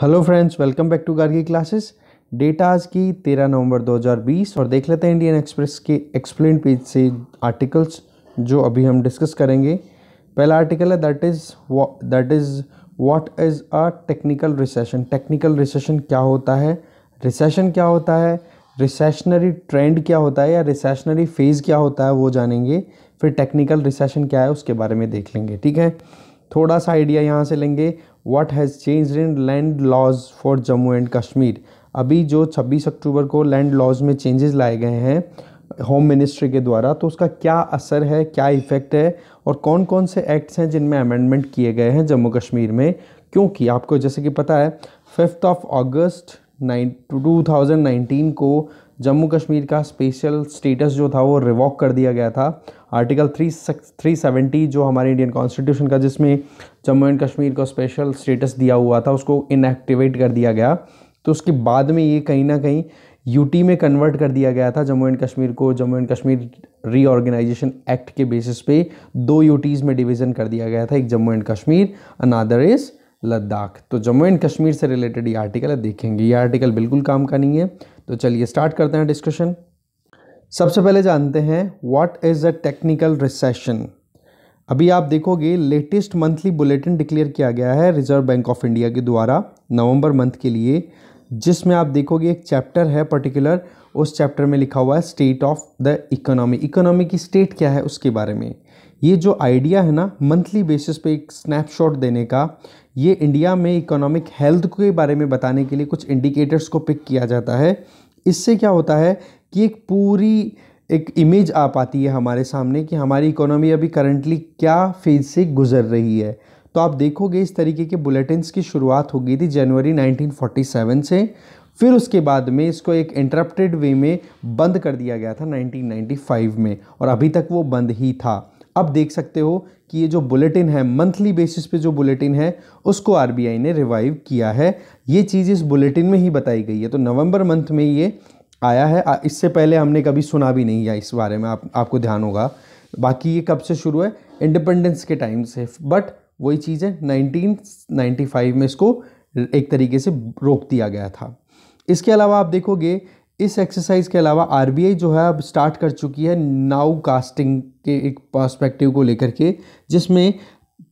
hello friends welcome back to Gargi classes data आज की 13 नवंबर 2020 और देख लेते हैं इंडियन एक्सप्रेस के एक्सप्लेन पेज से आर्टिकल्स जो अभी हम डिस्कस करेंगे पहला आर्टिकल है that is that is what is a technical recession technical recession क्या होता है रिसेशन क्या होता है रिसेशनरी ट्रेंड क्या होता है या रिसेशनरी फेज़ क्या होता है वो जानेंगे फिर टेक्निकल रिसेशन क्या है उसके बारे में देख लेंगे ठीक है थोड़ा सा आइडिया यहाँ से लेंगे what has change in land laws for Jammu and Kashmir अभी जो 26 अक्टूबर को लैंड लॉज में चेंजेस लाए गए हैं होम मिनिस्ट्री के द्वारा तो उसका क्या असर है क्या इफ़ेक्ट है और कौन कौन से एक्ट्स हैं जिनमें अमेंडमेंट किए गए हैं जम्मू कश्मीर में क्योंकि आपको जैसे कि पता है fifth of August nine two thousand nineteen को जम्मू कश्मीर का स्पेशल स्टेटस जो था वो रिवॉक कर दिया गया था आर्टिकल थ्री थ्री सेवेंटी जो हमारे इंडियन कॉन्स्टिट्यूशन का जिसमें जम्मू एंड कश्मीर को स्पेशल स्टेटस दिया हुआ था उसको इनएक्टिवेट कर दिया गया तो उसके बाद में ये कहीं ना कहीं यूटी में कन्वर्ट कर दिया गया था जम्मू एंड कश्मीर को Jammu and Kashmir reorganisation act के बेसिस पे दो यूटीज़ में डिवीज़न कर दिया गया था एक Jammu and Kashmir another is Ladakh तो जम्मू एंड कश्मीर से रिलेटेड ये आर्टिकल है देखेंगे ये आर्टिकल बिल्कुल काम का नहीं है तो चलिए स्टार्ट करते हैं डिस्कशन सबसे पहले जानते हैं what is a technical recession अभी आप देखोगे लेटेस्ट मंथली बुलेटिन डिक्लेयर किया गया है रिजर्व बैंक ऑफ इंडिया के द्वारा नवंबर मंथ के लिए जिसमें आप देखोगे एक चैप्टर है पर्टिकुलर उस चैप्टर में लिखा हुआ है state of the economy economy की स्टेट क्या है उसके बारे में ये जो आइडिया है ना मंथली बेसिस पे एक स्नैपशॉट देने का ये इंडिया में इकोनॉमिक हेल्थ के बारे में बताने के लिए कुछ इंडिकेटर्स को पिक किया जाता है इससे क्या होता है कि एक पूरी एक इमेज आ पाती है हमारे सामने कि हमारी इकोनॉमी अभी करंटली क्या फेज से गुजर रही है तो आप देखोगे इस तरीके के बुलेटिनस की शुरुआत हो गई थी जनवरी 1947 से फिर उसके बाद में इसको एक इंटरप्टेड वे में बंद कर दिया गया था 1995 में और अभी तक वो बंद ही था अब देख सकते हो कि ये जो बुलेटिन है मंथली बेसिस पे जो बुलेटिन है उसको आरबीआई ने रिवाइव किया है ये चीज़ इस बुलेटिन में ही बताई गई है तो नवंबर मंथ में ये आया है इससे पहले हमने कभी सुना भी नहीं है इस बारे में आप आपको ध्यान होगा बाकी ये कब से शुरू है इंडिपेंडेंस के टाइम से बट वही चीज़ है नाइनटीन में इसको एक तरीके से रोक दिया गया था इसके अलावा आप देखोगे इस एक्सरसाइज के अलावा आर जो है अब स्टार्ट कर चुकी है नाउ कास्टिंग के एक पर्सपेक्टिव को लेकर के जिसमें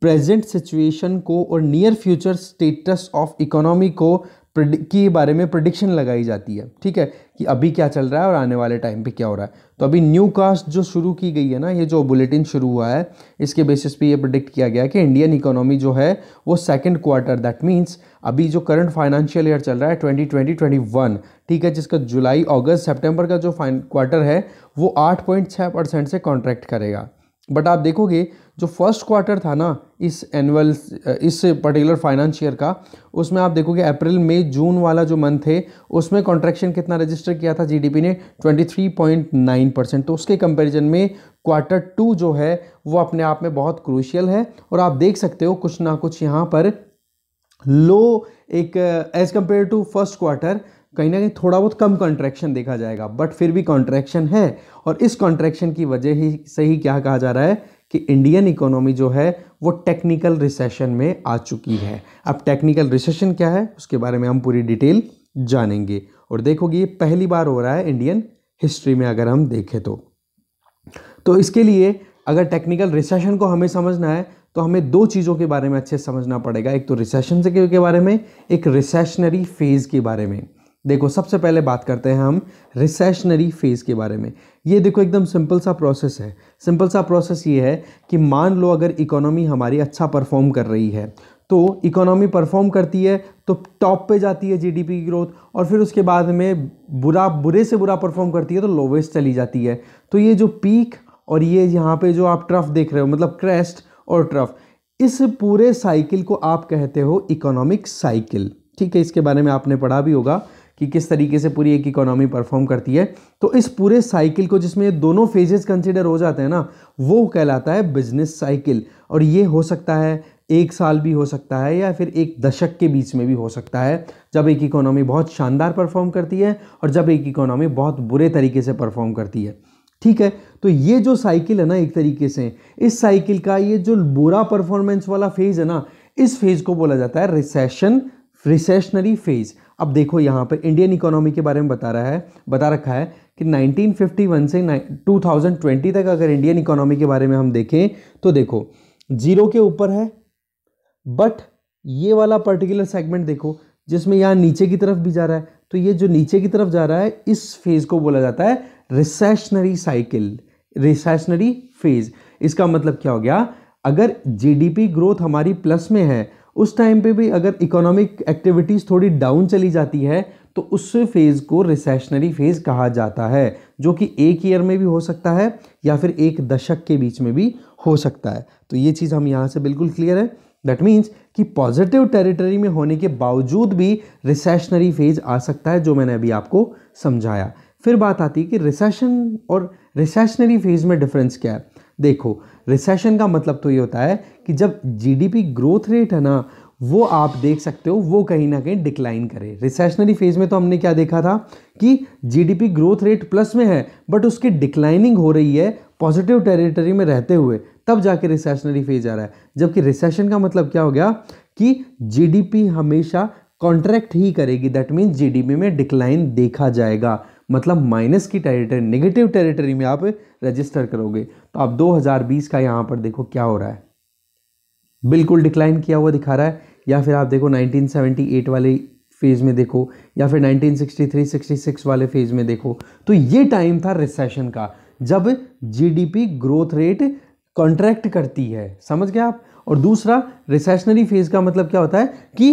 प्रेजेंट सिचुएशन को और near future status of economy को के बारे में प्रडिक्शन लगाई जाती है ठीक है कि अभी क्या चल रहा है और आने वाले टाइम पे क्या हो रहा है तो अभी न्यू कास्ट जो शुरू की गई है ना ये जो बुलेटिन शुरू हुआ है इसके बेसिस पे ये प्रडिक्ट किया गया कि इंडियन इकोनॉमी जो है वो सेकंड क्वार्टर दैट मीन्स अभी जो करंट फाइनेंशियल ईयर चल रहा है ट्वेंटी ट्वेंटी ट्वेंटी वन ठीक है जिसका जुलाई अगस्त सेप्टेम्बर का जो क्वार्टर है वो आठ पॉइंट छः परसेंट से कॉन्ट्रैक्ट करेगा बट आप देखोगे जो फर्स्ट क्वार्टर था ना इस एनुअल इस पर्टिकुलर फाइनेंस ईयर का उसमें आप देखोगे अप्रैल मई जून वाला जो मंथ है उसमें कॉन्ट्रैक्शन कितना रजिस्टर किया था जीडीपी ने 23.9 परसेंट तो उसके कंपैरिजन में क्वार्टर टू जो है वो अपने आप में बहुत क्रूशियल है और आप देख सकते हो कुछ ना कुछ यहाँ पर लो एक as compare to first quarter कहीं ना कहीं थोड़ा बहुत कम कॉन्ट्रैक्शन देखा जाएगा बट फिर भी कॉन्ट्रैक्शन है और इस कॉन्ट्रैक्शन की वजह ही से ही क्या कहा जा रहा है कि इंडियन इकोनॉमी जो है वो टेक्निकल रिसेशन में आ चुकी है अब टेक्निकल रिसेशन क्या है उसके बारे में हम पूरी डिटेल जानेंगे और देखोगे ये पहली बार हो रहा है इंडियन हिस्ट्री में अगर हम देखें तो तो इसके लिए अगर टेक्निकल रिसेशन को हमें समझना है तो हमें दो चीज़ों के बारे में अच्छे समझना पड़ेगा एक तो रिसेशन के बारे में एक रिसेशनरी फेज़ के बारे में देखो सबसे पहले बात करते हैं हम रिसेशनरी फेज़ के बारे में ये देखो एकदम सिंपल सा प्रोसेस है सिंपल सा प्रोसेस ये है कि मान लो अगर इकोनॉमी हमारी अच्छा परफॉर्म कर रही है तो इकोनॉमी परफॉर्म करती है तो टॉप पे जाती है जीडीपी की ग्रोथ और फिर उसके बाद में बुरा बुरे से बुरा परफॉर्म करती है तो लोवेस्ट चली जाती है तो ये जो पीक और ये यहाँ पे जो आप ट्रफ देख रहे हो मतलब क्रेस्ट और ट्रफ इस पूरे साइकिल को आप कहते हो इकोनॉमिक साइकिल ठीक है इसके बारे में आपने पढ़ा भी होगा कि किस तरीके से पूरी एक इकोनॉमी परफॉर्म करती है तो इस पूरे साइकिल को जिसमें ये दोनों फेजेस कंसिडर हो जाते हैं ना वो कहलाता है बिजनेस साइकिल और ये हो सकता है एक साल भी हो सकता है या फिर एक दशक के बीच में भी हो सकता है जब एक इकोनॉमी बहुत शानदार परफॉर्म करती है और जब एक इकोनॉमी बहुत बुरे तरीके से परफॉर्म करती है ठीक है तो ये जो साइकिल है ना एक तरीके से इस साइकिल का ये जो बुरा परफॉर्मेंस वाला फेज़ है ना इस फेज़ को बोला जाता है रिसेशन रिसेशनरी फेज़ अब देखो यहाँ पर इंडियन इकोनॉमी के बारे में बता रहा है बता रखा है कि 1951 से 2020 तक अगर इंडियन इकोनॉमी के बारे में हम देखें तो देखो जीरो के ऊपर है बट ये वाला पर्टिकुलर सेगमेंट देखो जिसमें यहाँ नीचे की तरफ भी जा रहा है तो ये जो नीचे की तरफ जा रहा है इस फेज़ को बोला जाता है रिसेशनरी साइकिल रिसेशनरी फेज़ इसका मतलब क्या हो गया अगर जीडीपी ग्रोथ हमारी प्लस में है उस टाइम पे भी अगर इकोनॉमिक एक्टिविटीज़ थोड़ी डाउन चली जाती है तो उस फेज़ को रिसेशनरी फेज़ कहा जाता है जो कि एक ईयर में भी हो सकता है या फिर एक दशक के बीच में भी हो सकता है तो ये चीज़ हम यहाँ से बिल्कुल क्लियर है दैट मीन्स कि पॉजिटिव टेरिटरी में होने के बावजूद भी रिसेशनरी फेज आ सकता है जो मैंने अभी आपको समझाया फिर बात आती है कि रिसेशन और रिसेशनरी फेज में डिफरेंस क्या है देखो रिसेशन का मतलब तो ये होता है कि जब जीडीपी ग्रोथ रेट है ना वो आप देख सकते हो वो कहीं ना कहीं डिक्लाइन करे रिसेशनरी फेज में तो हमने क्या देखा था कि जीडीपी ग्रोथ रेट प्लस में है बट उसकी डिक्लाइनिंग हो रही है पॉजिटिव टेरिटरी में रहते हुए तब जाके रिसेशनरी फेज आ रहा है जबकि रिसेशन का मतलब क्या हो गया कि जीडीपी हमेशा कॉन्ट्रैक्ट ही करेगी दैट मीन्स जीडीपी में डिक्लाइन देखा जाएगा मतलब माइनस की टेरिटरी नेगेटिव टेरिटरी में आप रजिस्टर करोगे तो आप 2020 का यहाँ पर देखो क्या हो रहा है बिल्कुल डिक्लाइन किया हुआ दिखा रहा है या फिर आप देखो 1978 वाले फेज़ में देखो या फिर 1963-66 वाले फेज़ में देखो तो ये टाइम था रिसेशन का जब जीडीपी ग्रोथ रेट कॉन्ट्रैक्ट करती है समझ गए आप और दूसरा रिसेशनरी फेज़ का मतलब क्या होता है कि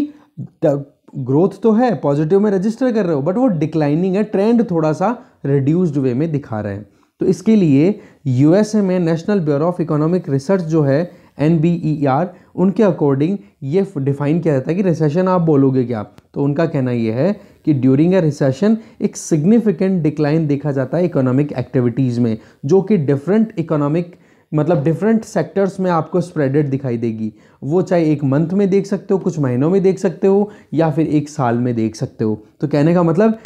ग्रोथ तो है पॉजिटिव में रजिस्टर कर रहे हो बट वो डिक्लाइनिंग है ट्रेंड थोड़ा सा रिड्यूस्ड वे में दिखा रहे हैं तो इसके लिए यूएसए में national bureau of economic research जो है एन बी ई आर उनके अकॉर्डिंग ये डिफाइन किया जाता है कि रिसेशन आप बोलोगे क्या तो उनका कहना यह है कि ड्यूरिंग अ रिसेशन एक सिग्निफिकेंट डिक्लाइन देखा जाता है इकोनॉमिक एक्टिविटीज़ में जो कि डिफरेंट इकोनॉमिक मतलब डिफरेंट सेक्टर्स में आपको स्प्रेडेड दिखाई देगी वो चाहे एक मंथ में देख सकते हो कुछ महीनों में देख सकते हो या फिर एक साल में देख सकते हो तो कहने का मतलब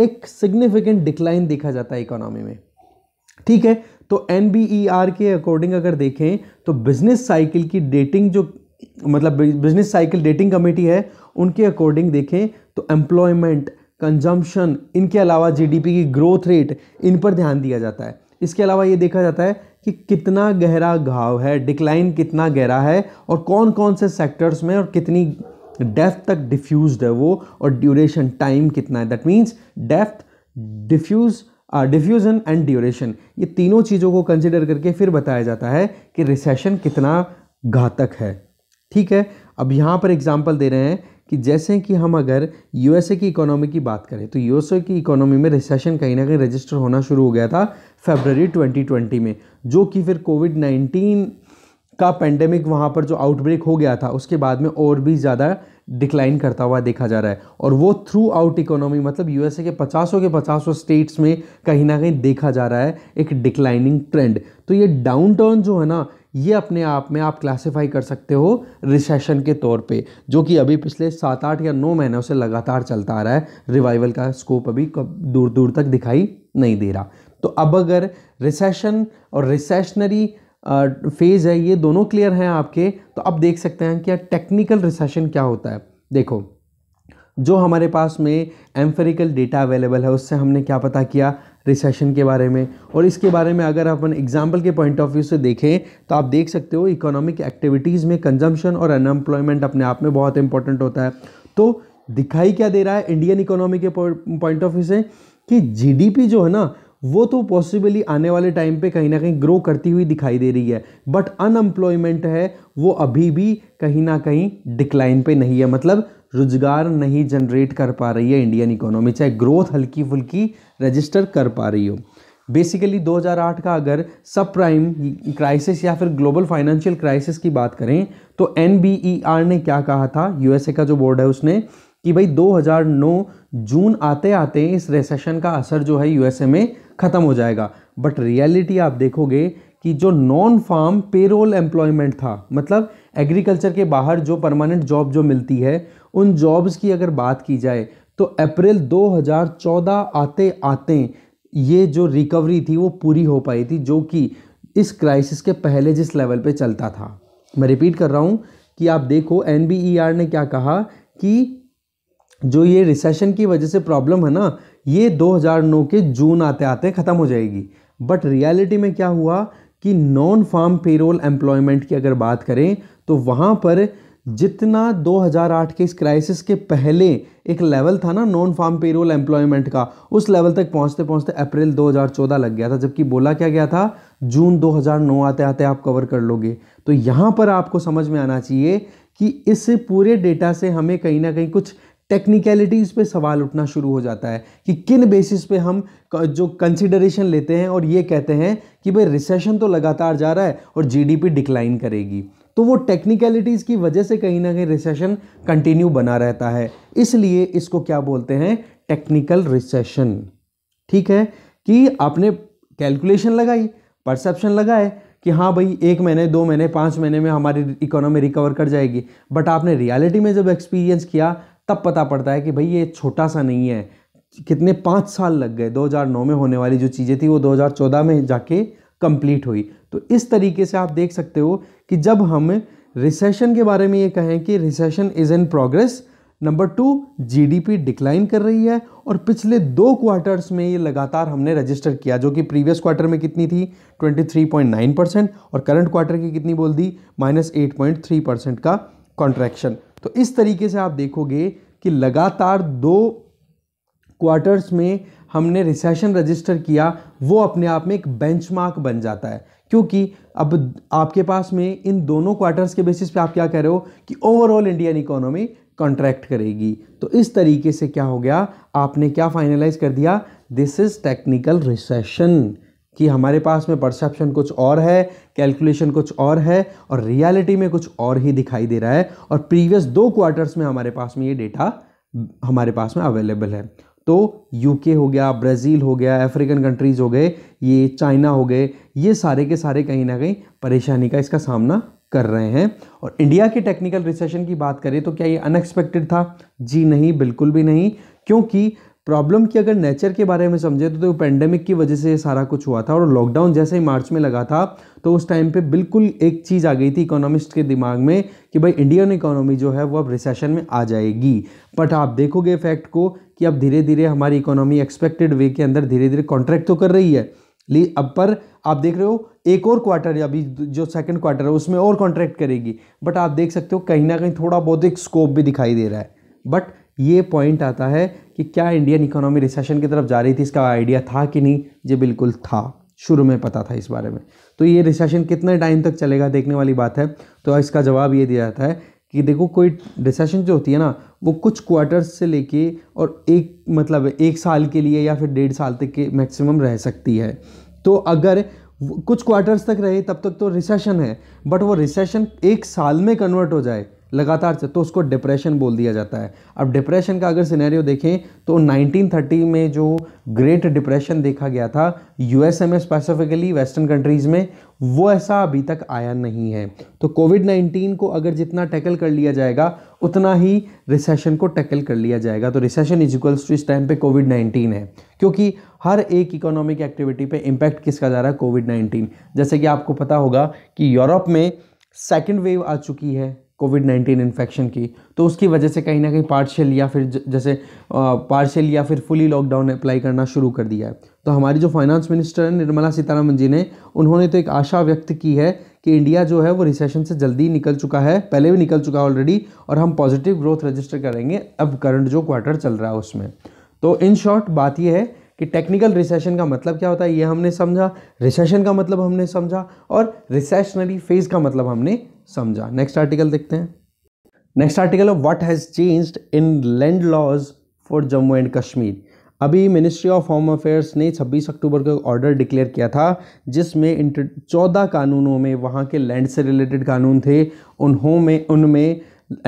एक सिग्निफिकेंट डिक्लाइन देखा जाता है इकोनॉमी में ठीक है तो एन e के अकॉर्डिंग अगर देखें तो बिजनेस साइकिल की डेटिंग जो मतलब बिजनेस साइकिल डेटिंग कमेटी है उनके अकॉर्डिंग देखें तो एम्प्लॉयमेंट कंजम्पशन इनके अलावा जीडीपी की ग्रोथ रेट इन पर ध्यान दिया जाता है इसके अलावा ये देखा जाता है कि कितना गहरा घाव है डिक्लाइन कितना गहरा है और कौन कौन से सेक्टर्स में और कितनी डेफ्थ तक डिफ्यूज है वो और ड्यूरेशन टाइम कितना है that means depth diffuse diffusion and duration ये तीनों चीज़ों को कंसिडर करके फिर बताया जाता है कि रिसेशन कितना घातक है ठीक है अब यहाँ पर एग्जाम्पल दे रहे हैं कि जैसे कि हम अगर यूएसए की इकोनॉमी की बात करें तो यूएसए की इकोनॉमी में रिसेशन कहीं ना कहीं रजिस्टर होना शुरू हो गया था फेबररी 2020 में जो कि फिर कोविड 19 का पेंडेमिक वहाँ पर जो आउटब्रेक हो गया था उसके बाद में और भी ज़्यादा डिक्लाइन करता हुआ देखा जा रहा है और वो थ्रू आउट इकोनॉमी मतलब यूएसए के पचासों के पचासों स्टेट्स में कहीं ना कहीं देखा जा रहा है एक डिक्लाइनिंग ट्रेंड तो ये डाउन टर्न जो है ना ये अपने आप में आप क्लासिफाई कर सकते हो रिसेशन के तौर पे जो कि अभी पिछले सात आठ या नौ महीनों से लगातार चलता आ रहा है रिवाइवल का स्कोप अभी कब दूर दूर तक दिखाई नहीं दे रहा तो अब अगर रिसेशन और रिसेशनरी फेज़ है ये दोनों क्लियर हैं आपके तो अब देख सकते हैं कि टेक्निकल रिसेशन क्या होता है देखो जो हमारे पास में एम्फेरिकल डेटा अवेलेबल है उससे हमने क्या पता किया रिसेशन के बारे में और इसके बारे में अगर अपन एग्जाम्पल के पॉइंट ऑफ व्यू से देखें तो आप देख सकते हो इकोनॉमिक एक्टिविटीज़ में कंजम्पशन और अनएम्प्लॉयमेंट अपने आप में बहुत इंपॉर्टेंट होता है तो दिखाई क्या दे रहा है इंडियन इकोनॉमी के पॉइंट ऑफ व्यू से कि जीडीपी जो है ना वो तो पॉसिबली आने वाले टाइम पे कहीं ना कहीं ग्रो करती हुई दिखाई दे रही है बट अनएम्प्लॉयमेंट है वो अभी भी कहीं ना कहीं डिक्लाइन पे नहीं है मतलब रुजगार नहीं जनरेट कर पा रही है इंडियन इकोनॉमी चाहे ग्रोथ हल्की फुल्की रजिस्टर कर पा रही हो बेसिकली 2008 का अगर सब प्राइम क्राइसिस या फिर ग्लोबल फाइनेंशियल क्राइसिस की बात करें तो एन e ने क्या कहा था यू का जो बोर्ड है उसने कि भाई 2009 जून आते आते इस रिसेशन का असर जो है यू में ख़त्म हो जाएगा बट रियलिटी आप देखोगे कि जो नॉन फार्म पेरोल एम्प्लॉयमेंट था मतलब एग्रीकल्चर के बाहर जो परमानेंट जॉब जो मिलती है उन जॉब्स की अगर बात की जाए तो अप्रैल 2014 आते आते ये जो रिकवरी थी वो पूरी हो पाई थी जो कि इस क्राइसिस के पहले जिस लेवल पे चलता था मैं रिपीट कर रहा हूँ कि आप देखो एन e ने क्या कहा कि जो ये रिसेशन की वजह से प्रॉब्लम है ना ये 2009 के जून आते आते ख़त्म हो जाएगी बट रियलिटी में क्या हुआ कि नॉन फार्म पेरोल एम्प्लॉयमेंट की अगर बात करें तो वहाँ पर जितना 2008 के इस क्राइसिस के पहले एक लेवल था ना नॉन फार्म पेरोल एम्प्लॉयमेंट का उस लेवल तक पहुंचते पहुंचते अप्रैल 2014 लग गया था जबकि बोला क्या गया था जून 2009 आते आते आप कवर कर लोगे तो यहाँ पर आपको समझ में आना चाहिए कि इस पूरे डेटा से हमें कहीं ना कहीं कुछ टेक्निकलिटीज़ पे सवाल उठना शुरू हो जाता है कि किन बेसिस पे हम जो कंसिडरेशन लेते हैं और ये कहते हैं कि भाई रिसेशन तो लगातार जा रहा है और जीडीपी डिक्लाइन करेगी तो वो टेक्निकलिटीज़ की वजह से कहीं ना कहीं रिसेशन कंटिन्यू बना रहता है इसलिए इसको क्या बोलते हैं टेक्निकल रिसेशन ठीक है कि आपने कैलकुलेशन लगाई परसेप्शन लगाए कि हाँ भाई एक महीने दो महीने पाँच महीने में हमारी इकोनॉमी रिकवर कर जाएगी बट आपने रियलिटी में जब एक्सपीरियंस किया तब पता पड़ता है कि भाई ये छोटा सा नहीं है कितने पाँच साल लग गए 2009 में होने वाली जो चीज़ें थी वो 2014 में जाके कंप्लीट हुई तो इस तरीके से आप देख सकते हो कि जब हम रिसेशन के बारे में ये कहें कि recession is in progress number two GDP decline कर रही है और पिछले दो क्वार्टर्स में ये लगातार हमने रजिस्टर किया जो कि प्रीवियस क्वार्टर में कितनी थी 23.9 परसेंट और करंट क्वार्टर की कितनी बोल दी माइनस एट परसेंट का कॉन्ट्रैक्शन तो इस तरीके से आप देखोगे कि लगातार दो क्वार्टर्स में हमने रिसेशन रजिस्टर किया वो अपने आप में एक बेंचमार्क बन जाता है क्योंकि अब आपके पास में इन दोनों क्वार्टर्स के बेसिस पे आप क्या कह रहे हो कि ओवरऑल इंडियन इकोनॉमी कॉन्ट्रैक्ट करेगी तो इस तरीके से क्या हो गया आपने क्या फाइनलाइज कर दिया दिस इज़ टेक्निकल रिसेशन कि हमारे पास में परसेप्शन कुछ और है कैलकुलेशन कुछ और है और रियलिटी में कुछ और ही दिखाई दे रहा है और प्रीवियस दो क्वार्टर्स में हमारे पास में ये डेटा हमारे पास में अवेलेबल है तो यूके हो गया ब्राज़ील हो गया अफ्रीकन कंट्रीज़ हो गए ये चाइना हो गए ये सारे के सारे कहीं ना कहीं परेशानी का इसका सामना कर रहे हैं और इंडिया के टेक्निकल रिसेशन की बात करें तो क्या ये अनएक्सपेक्टेड था जी नहीं बिल्कुल भी नहीं क्योंकि प्रॉब्लम की अगर नेचर के बारे में समझे तो, तो पेंडेमिक की वजह से ये सारा कुछ हुआ था और लॉकडाउन जैसे ही मार्च में लगा था तो उस टाइम पे बिल्कुल एक चीज़ आ गई थी इकोनॉमिस्ट के दिमाग में कि भाई इंडियन इकोनॉमी जो है वो अब रिसेशन में आ जाएगी बट आप देखोगे फैक्ट को कि अब धीरे धीरे हमारी इकोनॉमी एक्सपेक्टेड वे के अंदर धीरे धीरे कॉन्ट्रैक्ट तो कर रही है ली अब पर आप देख रहे हो एक और क्वार्टर अभी जो सेकंड क्वार्टर है उसमें और कॉन्ट्रैक्ट करेगी बट आप देख सकते हो कहीं ना कहीं थोड़ा बहुत एक स्कोप भी दिखाई दे रहा है बट ये पॉइंट आता है कि क्या इंडियन इकोनॉमी रिसेशन की तरफ जा रही थी इसका आइडिया था कि नहीं ये बिल्कुल था शुरू में पता था इस बारे में तो ये रिसेशन कितने टाइम तक चलेगा देखने वाली बात है तो इसका जवाब ये दिया जाता है कि देखो कोई रिसेशन जो होती है ना वो कुछ क्वार्टर्स से लेके और एक मतलब एक साल के लिए या फिर डेढ़ साल तक के मैक्सिमम रह सकती है तो अगर कुछ क्वार्टर्स तक रहे तब तक तो रिसेशन है बट वो रिसेशन एक साल में कन्वर्ट हो जाए लगातार से तो उसको डिप्रेशन बोल दिया जाता है अब डिप्रेशन का अगर सिनेरियो देखें तो 1930 में जो ग्रेट डिप्रेशन देखा गया था यूएसए में स्पेसिफिकली वेस्टर्न कंट्रीज़ में वो ऐसा अभी तक आया नहीं है तो कोविड 19 को अगर जितना टैकल कर लिया जाएगा उतना ही रिसेशन को टैकल कर लिया जाएगा तो रिसेशन इज इक्वल्स टू इस टाइम पे कोविड 19 है क्योंकि हर एक इकोनॉमिक एक्टिविटी पे इम्पैक्ट किसका जा रहा है कोविड 19 जैसे कि आपको पता होगा कि यूरोप में सेकेंड वेव आ चुकी है कोविड नाइन्टीन इन्फेक्शन की तो उसकी वजह से कहीं ना कहीं पार्शियल या फिर जैसे पार्शियल या फिर फुली लॉकडाउन अप्लाई करना शुरू कर दिया है तो हमारी जो फाइनेंस मिनिस्टर हैं निर्मला सीतारामन जी ने उन्होंने तो एक आशा व्यक्त की है कि इंडिया जो है वो रिसेशन से जल्दी निकल चुका है पहले भी निकल चुका है ऑलरेडी और हम पॉजिटिव ग्रोथ रजिस्टर करेंगे अब करंट जो क्वार्टर चल रहा है उसमें तो इन शॉर्ट बात यह है कि टेक्निकल रिसेशन का मतलब क्या होता है ये हमने समझा रिसेशन का मतलब हमने समझा और रिसेशनरी फेज का मतलब हमने समझा नेक्स्ट आर्टिकल देखते हैं next article of what has changed in land laws for Jammu and Kashmir अभी मिनिस्ट्री ऑफ होम अफेयर्स ने 26 अक्टूबर को ऑर्डर डिक्लेयर किया था जिसमें इंटर चौदह कानूनों में वहाँ के लैंड से रिलेटेड कानून थे उन्होंने उनमें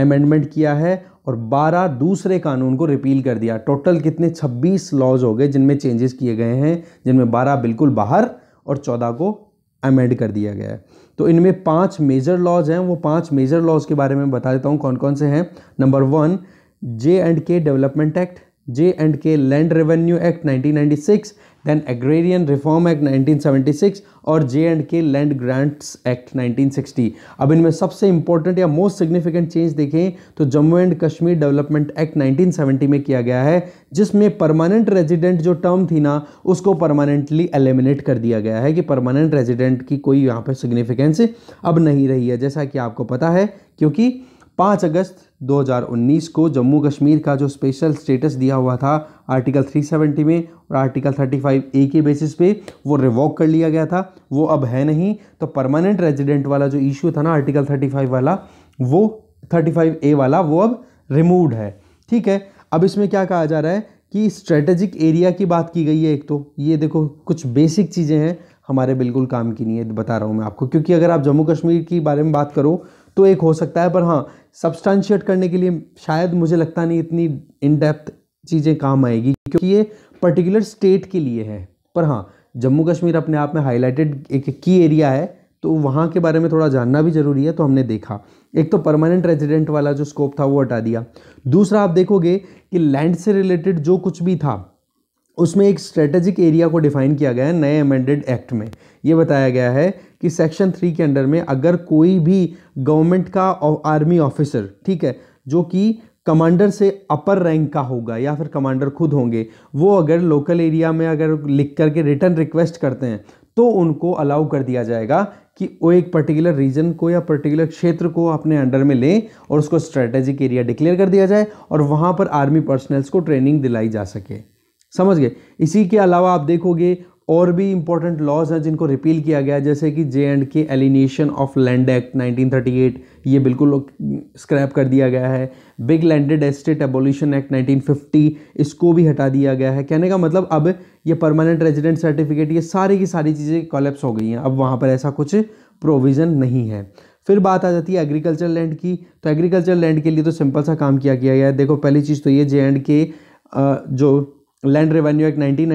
अमेंडमेंट किया है और 12 दूसरे कानून को रिपील कर दिया टोटल कितने 26 लॉज हो गए जिनमें चेंजेस किए गए हैं जिनमें 12 बिल्कुल बाहर और 14 को अमेंड कर दिया गया है तो इनमें पांच मेजर लॉज हैं वो पांच मेजर लॉज के बारे में बता देता हूँ कौन कौन से हैं number one J and K development act J and K land revenue act 1996 then agrarian reform act 1976 और J and K land grants act 1960 अब इनमें सबसे इंपॉर्टेंट या मोस्ट सिग्निफिकेंट चेंज देखें तो Jammu and Kashmir development act 1970 में किया गया है जिसमें परमानेंट रेजिडेंट जो टर्म थी ना उसको परमानेंटली एलिमिनेट कर दिया गया है कि परमानेंट रेजिडेंट की कोई यहाँ पर सिग्निफिकेंस अब नहीं रही है जैसा कि आपको पता है क्योंकि पाँच अगस्त 2019 को जम्मू कश्मीर का जो स्पेशल स्टेटस दिया हुआ था आर्टिकल 370 में और आर्टिकल 35 ए के बेसिस पे वो रिवॉक कर लिया गया था वो अब है नहीं तो परमानेंट रेजिडेंट वाला जो इशू था ना आर्टिकल 35 वाला वो 35 ए वाला वो अब रिमूव्ड है ठीक है अब इसमें क्या कहा जा रहा है कि स्ट्रेटेजिक एरिया की बात की गई है एक तो ये देखो कुछ बेसिक चीज़ें हैं हमारे बिल्कुल काम की नहीं है बता रहा हूँ मैं आपको क्योंकि अगर आप जम्मू कश्मीर के बारे में बात करो तो एक हो सकता है पर हाँ सब्सटांशिएट करने के लिए शायद मुझे लगता नहीं इतनी इन डेप्थ चीज़ें काम आएगी क्योंकि ये पर्टिकुलर स्टेट के लिए है पर हाँ जम्मू कश्मीर अपने आप में हाईलाइटेड एक की एरिया है तो वहाँ के बारे में थोड़ा जानना भी ज़रूरी है तो हमने देखा एक तो परमानेंट रेजिडेंट वाला जो स्कोप था वो हटा दिया दूसरा आप देखोगे कि लैंड से रिलेटेड जो कुछ भी था उसमें एक स्ट्रेटेजिक एरिया को डिफाइन किया गया है नए अमेंडेड एक्ट में ये बताया गया है कि सेक्शन थ्री के अंडर में अगर कोई भी गवर्नमेंट का आर्मी ऑफिसर ठीक है जो कि कमांडर से अपर रैंक का होगा या फिर कमांडर खुद होंगे वो अगर लोकल एरिया में अगर लिख करके रिटर्न रिक्वेस्ट करते हैं तो उनको अलाउ कर दिया जाएगा कि वो एक पर्टिकुलर रीजन को या पर्टिकुलर क्षेत्र को अपने अंडर में लें और उसको स्ट्रेटेजिक एरिया डिक्लेयर कर दिया जाए और वहाँ पर आर्मी पर्सनल्स को ट्रेनिंग दिलाई जा सके समझ गए इसी के अलावा आप देखोगे और भी इंपॉर्टेंट लॉज हैं जिनको रिपील किया गया जैसे कि J and K alienation of land act 1938 ये बिल्कुल स्क्रैप कर दिया गया है big landed estate abolition act 1950 इसको भी हटा दिया गया है कहने का मतलब अब ये परमानेंट रेजिडेंट सर्टिफिकेट ये सारी की सारी चीज़ें कॉलेप्स हो गई हैं अब वहाँ पर ऐसा कुछ प्रोविज़न नहीं है फिर बात आ जाती है एग्रीकल्चर लैंड की तो एग्रीकल्चर लैंड के लिए तो सिंपल सा काम किया गया है देखो पहली चीज़ तो ये जे एंड के जो लैंड रेवेन्यू एक्ट नाइनटीन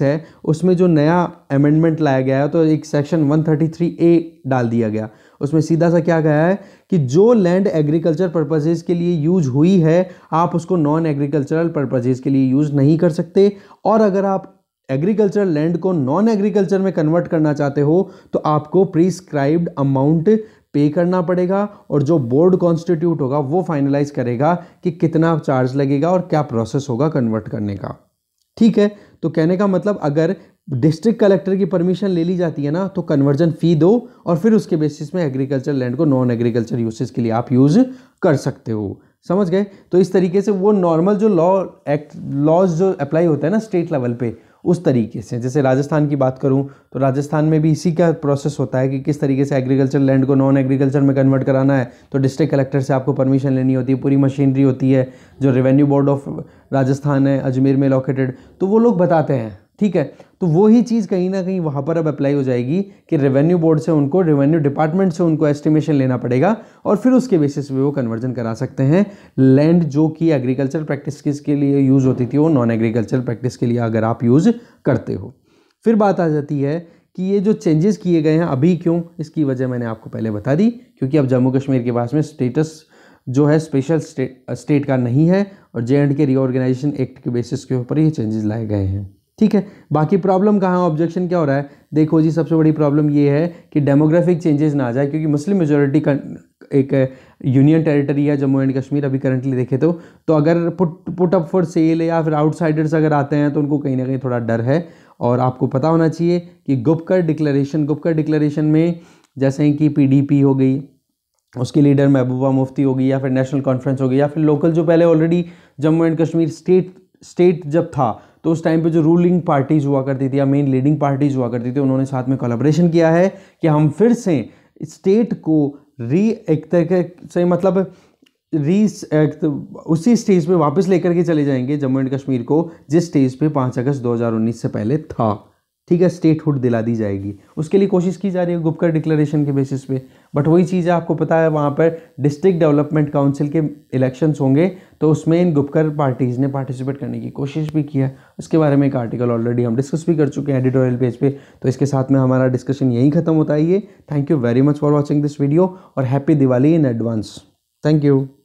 है उसमें जो नया अमेंडमेंट लाया गया है तो एक सेक्शन 133 ए डाल दिया गया उसमें सीधा सा क्या गया है कि जो लैंड एग्रीकल्चर पर्पजेज़ के लिए यूज हुई है आप उसको नॉन एग्रीकल्चरल पर्पजेज़ के लिए यूज़ नहीं कर सकते और अगर आप एग्रीकल्चर लैंड को नॉन एग्रीकल्चर में कन्वर्ट करना चाहते हो तो आपको प्रिस्क्राइब्ड अमाउंट पे करना पड़ेगा और जो बोर्ड कॉन्स्टिट्यूट होगा वो फाइनलाइज करेगा कि कितना चार्ज लगेगा और क्या प्रोसेस होगा कन्वर्ट करने का ठीक है तो कहने का मतलब अगर डिस्ट्रिक्ट कलेक्टर की परमिशन ले ली जाती है ना तो कन्वर्जन फ़ी दो और फिर उसके बेसिस में एग्रीकल्चर लैंड को नॉन एग्रीकल्चर यूसेज के लिए आप यूज़ कर सकते हो समझ गए तो इस तरीके से वो नॉर्मल जो लॉ एक्ट लॉज जो अप्लाई होता है ना स्टेट लेवल पे उस तरीके से जैसे राजस्थान की बात करूं तो राजस्थान में भी इसी का प्रोसेस होता है कि किस तरीके से एग्रीकल्चर लैंड को नॉन एग्रीकल्चर में कन्वर्ट कराना है तो डिस्ट्रिक्ट कलेक्टर से आपको परमिशन लेनी होती है पूरी मशीनरी होती है जो रेवेन्यू बोर्ड ऑफ राजस्थान है अजमेर में लोकेटेड तो वो लोग बताते हैं ठीक है तो वही चीज़ कहीं ना कहीं वहाँ पर अब अप्लाई हो जाएगी कि रेवेन्यू बोर्ड से उनको रेवेन्यू डिपार्टमेंट से उनको एस्टिमेशन लेना पड़ेगा और फिर उसके बेसिस पे वो कन्वर्जन करा सकते हैं लैंड जो कि एग्रीकल्चर प्रैक्टिस के लिए यूज़ होती थी वो नॉन एग्रीकल्चर प्रैक्टिस के लिए अगर आप यूज़ करते हो फिर बात आ जाती है कि ये जो चेंजेस किए गए हैं अभी क्यों इसकी वजह मैंने आपको पहले बता दी क्योंकि अब जम्मू कश्मीर के पास में स्टेटस जो है स्पेशल स्टेट स्टेट का नहीं है और J and K reorganisation act के बेसिस के ऊपर ये चेंजेस लाए गए हैं ठीक है बाकी प्रॉब्लम कहाँ ऑब्जेक्शन क्या हो रहा है देखो जी सबसे बड़ी प्रॉब्लम ये है कि डेमोग्राफिक चेंजेस ना आ जाए क्योंकि मुस्लिम मेजोरिटी एक यूनियन टेरिटरी है जम्मू एंड कश्मीर अभी करंटली देखे तो तो अगर put put up for sale या फिर आउटसाइडर्स अगर आते हैं तो उनको कहीं ना कहीं थोड़ा डर है और आपको पता होना चाहिए कि गुप्कर डिक्लेरेशन गुप्कर डिक्लेरेशन में जैसे कि पी हो गई उसकी लीडर महबूबा मुफ्ती होगी या फिर नेशनल कॉन्फ्रेंस होगी या फिर लोकल जो पहले already Jammu and Kashmir state state जब था तो उस टाइम पे जो रूलिंग पार्टीज हुआ करती थी या मेन लीडिंग पार्टीज हुआ करती थी उन्होंने साथ में कोलाब्रेशन किया है कि हम फिर से स्टेट को री एक तरह से मतलब री तो उसी स्टेज पे वापस लेकर के चले जाएंगे जम्मू एंड कश्मीर को जिस स्टेज पे पाँच अगस्त दो से पहले था ठीक है स्टेटहुड दिला दी जाएगी उसके लिए कोशिश की जा रही है गुप्कर डिक्लेरेशन के बेसिस पे बट वही चीज़ आपको पता है वहाँ पर डिस्ट्रिक्ट डेवलपमेंट काउंसिल के इलेक्शंस होंगे तो उसमें इन गुप्कर पार्टीज़ ने पार्टिसिपेट करने की कोशिश भी किया उसके बारे में एक आर्टिकल ऑलरेडी हम डिस्कस भी कर चुके हैं एडिटोरियल पेज पे तो इसके साथ में हमारा डिस्कशन यहीं ख़त्म होता है ये thank you very much for watching this video और happy Diwali in advance thank you